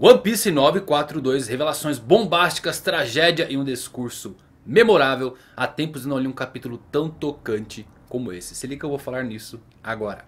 One Piece 942, revelações bombásticas, tragédia e um discurso memorável. Há tempos não li um capítulo tão tocante como esse. Se liga que eu vou falar nisso agora.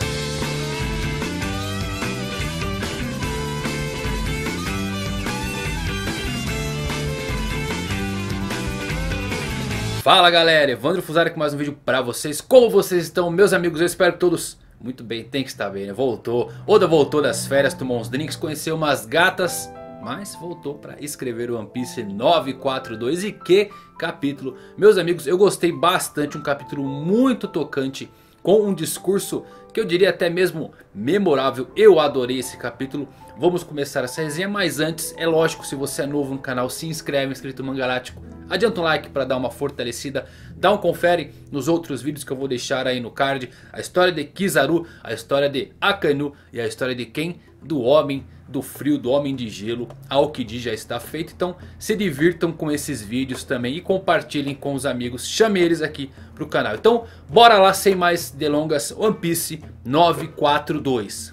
Fala galera, Evandro Fuzari com mais um vídeo pra vocês. Como vocês estão, meus amigos? Eu espero que todos muito bem, tem que estar bem, né? Voltou. Oda voltou das férias, tomou uns drinks, conheceu umas gatas, mas voltou para escrever One Piece 942 e que capítulo. Meus amigos, eu gostei bastante, um capítulo muito tocante, com um discurso que eu diria até mesmo memorável. Eu adorei esse capítulo. Vamos começar essa resenha, mas antes, é lógico, se você é novo no canal, se inscreve, inscrito Mangalático. Adianta um like para dar uma fortalecida, dá um confere nos outros vídeos que eu vou deixar aí no card. A história de Kizaru, a história de Akanu e a história de quem? Do homem do frio, do homem de gelo, ao que diz já está feito. Então se divirtam com esses vídeos também e compartilhem com os amigos, chame eles aqui pro canal. Então bora lá sem mais delongas, One Piece 942.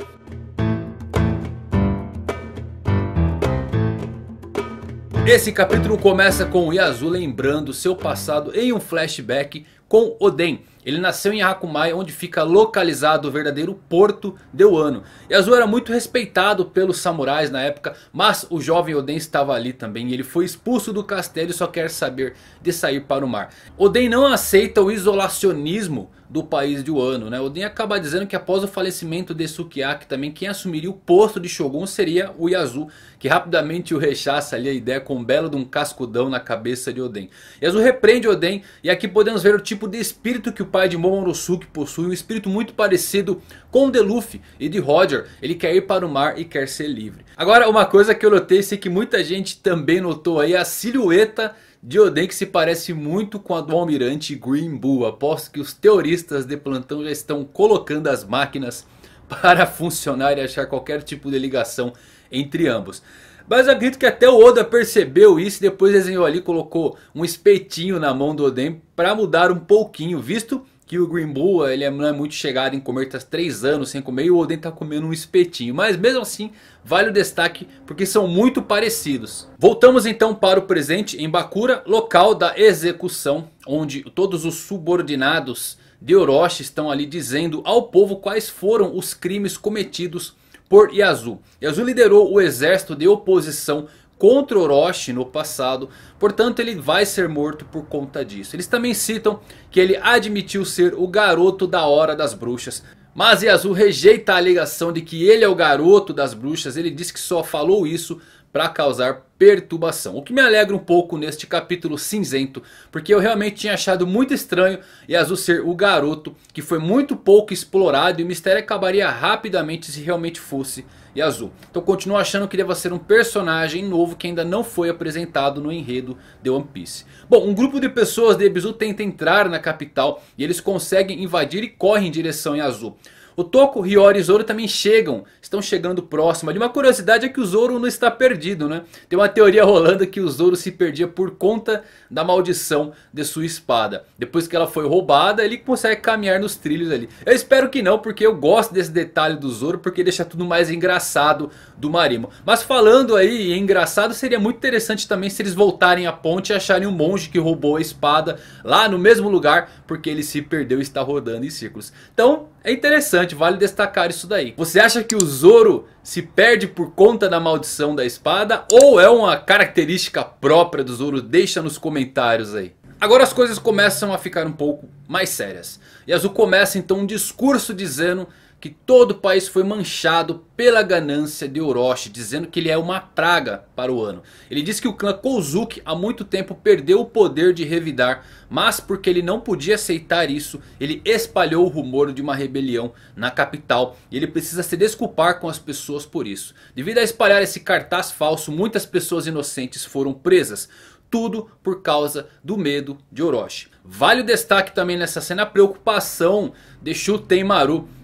Esse capítulo começa com Yasu lembrando seu passado em um flashback com Oden, ele nasceu em Hakumai, onde fica localizado o verdadeiro porto de Wano. Yasuo era muito respeitado pelos samurais na época, mas o jovem Oden estava ali também. Ele foi expulso do castelo e só quer saber de sair para o mar. Oden não aceita o isolacionismo do país de Wano. Né? Oden acaba dizendo que após o falecimento de Sukiyaki também quem assumiria o posto de Shogun seria o Yasuo. Que rapidamente o rechaça ali a ideia com um belo de um cascudão na cabeça de Oden. Yasuo repreende Oden e aqui podemos ver o tipo de espírito que o pai de Momonosuke possui um espírito muito parecido com de Luffy e de Roger. Ele quer ir para o mar e quer ser livre. Agora uma coisa que eu notei e que muita gente também notou aí é a silhueta de Oden que se parece muito com a do almirante Green Bull. Aposto que os teoristas de plantão já estão colocando as máquinas para funcionar e achar qualquer tipo de ligação entre ambos. Mas eu acredito que até o Oda percebeu isso e depois desenhou ali, colocou um espetinho na mão do Oden para mudar um pouquinho, visto que o Green Bull ele é, não é muito chegado em comer, tá 3 anos sem comer e o Oden tá comendo um espetinho. Mas mesmo assim vale o destaque porque são muito parecidos. Voltamos então para o presente em Bakura, local da execução onde todos os subordinados de Orochi estão ali dizendo ao povo quais foram os crimes cometidos por Yasu. Yasu liderou o exército de oposição contra Orochi no passado, portanto ele vai ser morto por conta disso. Eles também citam que ele admitiu ser o garoto da Hora das Bruxas. Mas Yasu rejeita a alegação de que ele é o garoto das bruxas, ele diz que só falou isso para causar perturbação. O que me alegra um pouco neste capítulo cinzento, porque eu realmente tinha achado muito estranho Yasuo ser o garoto que foi muito pouco explorado e o mistério acabaria rapidamente se realmente fosse Yasuo. Então continuo achando que deva ser um personagem novo que ainda não foi apresentado no enredo de One Piece. Bom, um grupo de pessoas de Ebisu tenta entrar na capital e eles conseguem invadir e correm em direção a Yasuo. O Toco, Hiyori e Zoro também chegam, estão chegando próximo ali. Uma curiosidade é que o Zoro não está perdido, né? Tem uma teoria rolando que o Zoro se perdia por conta da maldição de sua espada. Depois que ela foi roubada, ele consegue caminhar nos trilhos ali. Eu espero que não, porque eu gosto desse detalhe do Zoro, porque deixa tudo mais engraçado do Marimo. Mas falando aí em engraçado, seria muito interessante também se eles voltarem à ponte e acharem um monge que roubou a espada lá no mesmo lugar, porque ele se perdeu e está rodando em círculos. Então, é interessante, vale destacar isso daí. Você acha que o Zoro se perde por conta da maldição da espada? Ou é uma característica própria do Zoro? Deixa nos comentários aí. Agora as coisas começam a ficar um pouco mais sérias. E Azul começa então um discurso dizendo que todo o país foi manchado pela ganância de Orochi, dizendo que ele é uma praga para o ano. Ele diz que o clã Kozuki há muito tempo perdeu o poder de revidar, mas porque ele não podia aceitar isso, ele espalhou o rumor de uma rebelião na capital e ele precisa se desculpar com as pessoas por isso. Devido a espalhar esse cartaz falso, muitas pessoas inocentes foram presas. Tudo por causa do medo de Orochi. Vale o destaque também nessa cena a preocupação de Shuten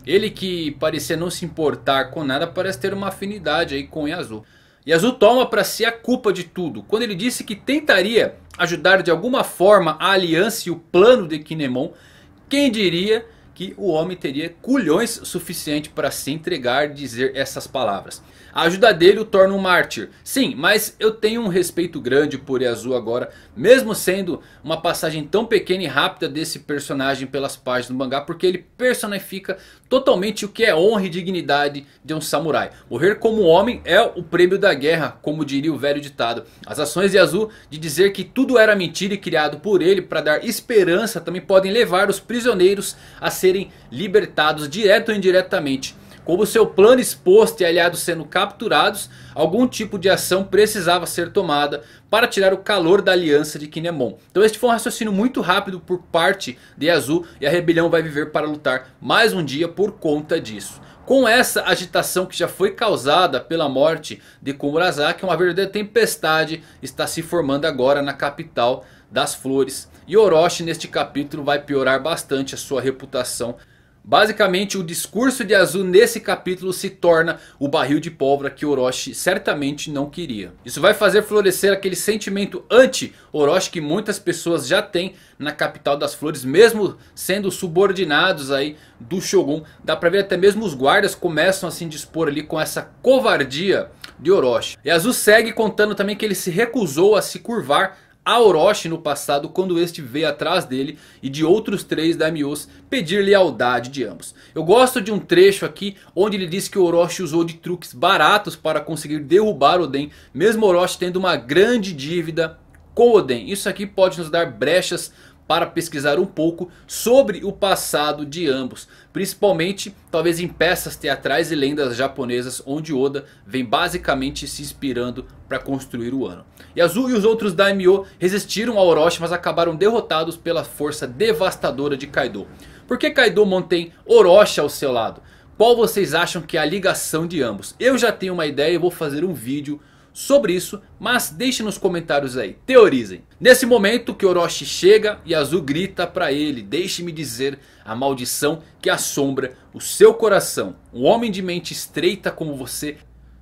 Ele que parecia não se importar com nada parece ter uma afinidade aí com Yasuo. Yasuo toma para si a culpa de tudo. Quando ele disse que tentaria ajudar de alguma forma a aliança e o plano de Kinemon. Quem diria que o homem teria culhões suficiente para se entregar e dizer essas palavras. A ajuda dele o torna um mártir. Sim, mas eu tenho um respeito grande por Yasuo agora, mesmo sendo uma passagem tão pequena e rápida desse personagem pelas páginas do mangá, porque ele personifica totalmente o que é honra e dignidade de um samurai. Morrer como homem é o prêmio da guerra, como diria o velho ditado. As ações de Yasuo de dizer que tudo era mentira e criado por ele para dar esperança também podem levar os prisioneiros a se serem libertados direto ou indiretamente. Como seu plano exposto e aliados sendo capturados, algum tipo de ação precisava ser tomada para tirar o calor da aliança de Kinemon. Então este foi um raciocínio muito rápido por parte de Azul e a rebelião vai viver para lutar mais um dia por conta disso. Com essa agitação que já foi causada pela morte de Kumurazaki, uma verdadeira tempestade está se formando agora na capital das flores. E Orochi neste capítulo vai piorar bastante a sua reputação. Basicamente o discurso de Azul nesse capítulo se torna o barril de pólvora que Orochi certamente não queria. Isso vai fazer florescer aquele sentimento anti-Orochi que muitas pessoas já têm na capital das flores. Mesmo sendo subordinados aí do Shogun. Dá pra ver até mesmo os guardas começam a se dispor ali com essa covardia de Orochi. E Azul segue contando também que ele se recusou a se curvar a Orochi no passado quando este veio atrás dele e de outros três daimyos pedir lealdade de ambos. Eu gosto de um trecho aqui onde ele diz que Orochi usou de truques baratos para conseguir derrubar Oden, mesmo Orochi tendo uma grande dívida com Oden. Isso aqui pode nos dar brechas para pesquisar um pouco sobre o passado de ambos. Principalmente talvez em peças teatrais e lendas japonesas onde Oda vem basicamente se inspirando para construir o ano. Yasuo e os outros Daimyo resistiram a Orochi mas acabaram derrotados pela força devastadora de Kaido. Por que Kaido mantém Orochi ao seu lado? Qual vocês acham que é a ligação de ambos? Eu já tenho uma ideia e vou fazer um vídeo sobre isso, mas deixe nos comentários aí, teorizem. Nesse momento que Orochi chega e Azul grita para ele, deixe-me dizer a maldição que assombra o seu coração. Um homem de mente estreita como você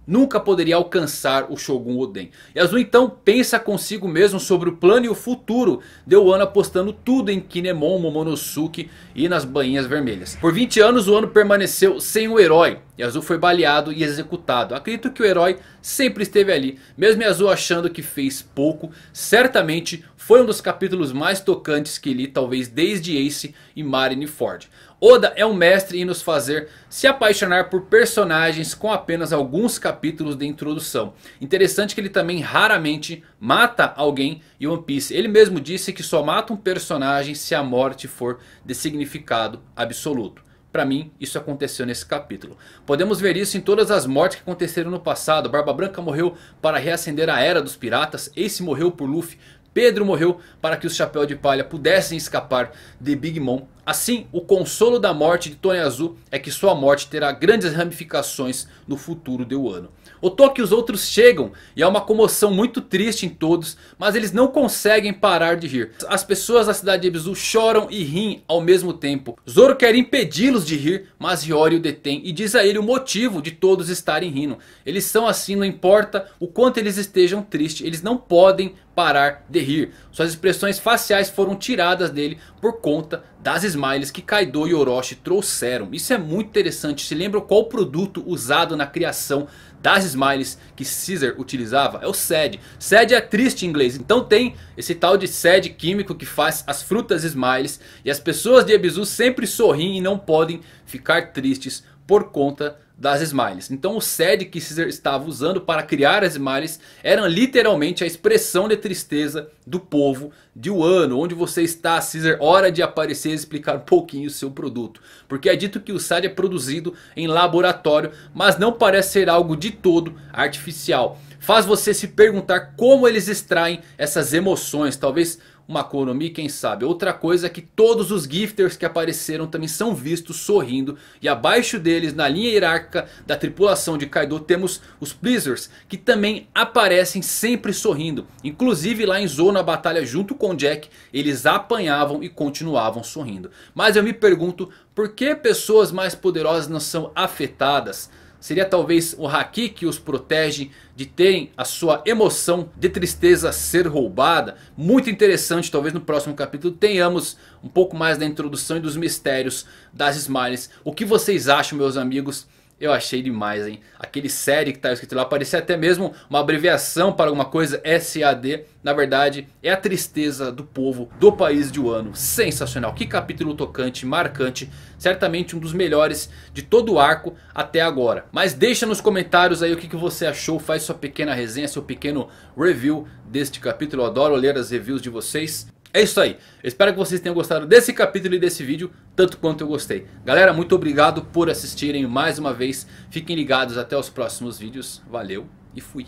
nunca poderia alcançar o Shogun Oden. E Azul então pensa consigo mesmo sobre o plano e o futuro de Wano apostando tudo em Kinemon, Momonosuke e nas banhinhas vermelhas. Por 20 anos o ano permaneceu sem o herói e Azul foi baleado e executado. Acredito que o herói sempre esteve ali. Mesmo Yasuo achando que fez pouco, certamente foi um dos capítulos mais tocantes que li, talvez desde Ace e Marineford. Oda é um mestre em nos fazer se apaixonar por personagens com apenas alguns capítulos de introdução. Interessante que ele também raramente mata alguém em One Piece. Ele mesmo disse que só mata um personagem se a morte for de significado absoluto. Para mim, isso aconteceu nesse capítulo. Podemos ver isso em todas as mortes que aconteceram no passado. Barba Branca morreu para reacender a era dos piratas. Ace morreu por Luffy. Pedro morreu para que os Chapéu de Palha pudessem escapar de Big Mom Assim, o consolo da morte de Tony Azul é que sua morte terá grandes ramificações no futuro de Wano. O Toque e os outros chegam e há uma comoção muito triste em todos, mas eles não conseguem parar de rir. As pessoas da cidade de Ebisu choram e riem ao mesmo tempo. Zoro quer impedi-los de rir, mas Hiyori o detém e diz a ele o motivo de todos estarem rindo. Eles são assim, não importa o quanto eles estejam tristes, eles não podem parar de rir. Suas expressões faciais foram tiradas dele por conta das Smiles que Kaido e Orochi trouxeram. Isso é muito interessante. Se lembra qual produto usado na criação das Smiles que Caesar utilizava? É o sed. Sed é triste em inglês. Então tem esse tal de sed químico que faz as frutas Smiles. E as pessoas de Ebisu sempre sorriem e não podem ficar tristes por conta das smiles. Então o sad que Caesar estava usando para criar as smiles eram literalmente a expressão de tristeza do povo de Wano. Onde você está Caesar, hora de aparecer e explicar um pouquinho o seu produto. Porque é dito que o sad é produzido em laboratório, mas não parece ser algo de todo artificial. Faz você se perguntar como eles extraem essas emoções, talvez uma Konomi, quem sabe. Outra coisa é que todos os gifters que apareceram também são vistos sorrindo. E abaixo deles, na linha hierárquica da tripulação de Kaido, temos os Pleasers. Que também aparecem sempre sorrindo. Inclusive lá em zona batalha junto com Jack, eles apanhavam e continuavam sorrindo. Mas eu me pergunto, por que pessoas mais poderosas não são afetadas? Seria talvez o Haki que os protege de terem a sua emoção de tristeza ser roubada. Muito interessante, talvez no próximo capítulo tenhamos um pouco mais da introdução e dos mistérios das Smiles. O que vocês acham meus amigos? Eu achei demais, hein? Aquele série que tá escrito lá parecia até mesmo uma abreviação para alguma coisa, SAD. Na verdade, é a tristeza do povo do país de Wano. Sensacional. Que capítulo tocante, marcante. Certamente um dos melhores de todo o arco até agora. Mas deixa nos comentários aí o que, que você achou. Faz sua pequena resenha, seu pequeno review deste capítulo. Eu adoro ler as reviews de vocês. É isso aí. espero que vocês tenham gostado desse capítulo e desse vídeo, tanto quanto eu gostei. Galera, muito obrigado por assistirem mais uma vez. Fiquem ligados até os próximos vídeos. Valeu e fui.